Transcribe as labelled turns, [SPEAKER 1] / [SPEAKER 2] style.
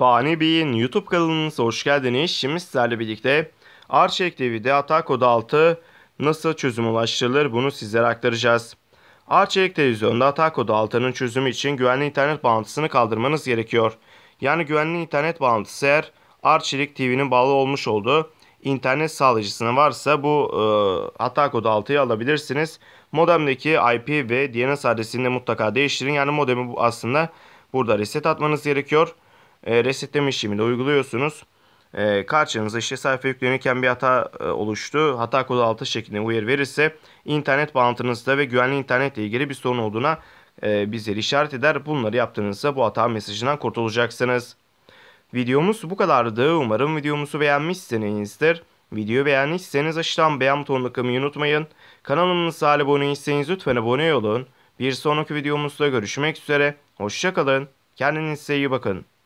[SPEAKER 1] Fani Bey'in YouTube kanalınıza hoş geldiniz. Şimdi sizlerle birlikte Arçelik TV'de atak kodu 6 nasıl çözüm ulaştırılır bunu sizlere aktaracağız. Arçelik televizyonda atak kodu 6'nın çözümü için güvenli internet bağlantısını kaldırmanız gerekiyor. Yani güvenli internet bağlantısı eğer Arçelik TV'nin bağlı olmuş olduğu internet sağlayıcısına varsa bu e, hata kodu 6'yı alabilirsiniz. Modemdeki IP ve DNS adresini de mutlaka değiştirin. Yani modemi aslında burada reset atmanız gerekiyor e, resetleme işlemini uyguluyorsunuz. E, karşınıza işte sayfa yüklenirken bir hata e, oluştu. Hata kodu altı şeklinde uyarı verirse internet bağlantınızda ve güvenli internetle ilgili bir sorun olduğuna e, bizleri işaret eder. Bunları yaptığınızda bu hata mesajından kurtulacaksınız. Videomuz bu kadardı. Umarım videomuzu beğenmişsinizdir. Videoyu beğendiyseniz aşağıdan beğen butonuna kılmayı unutmayın. Kanalımıza abone değilseniz lütfen abone olun. Bir sonraki videomuzda görüşmek üzere. Hoşçakalın. Kendinize iyi bakın.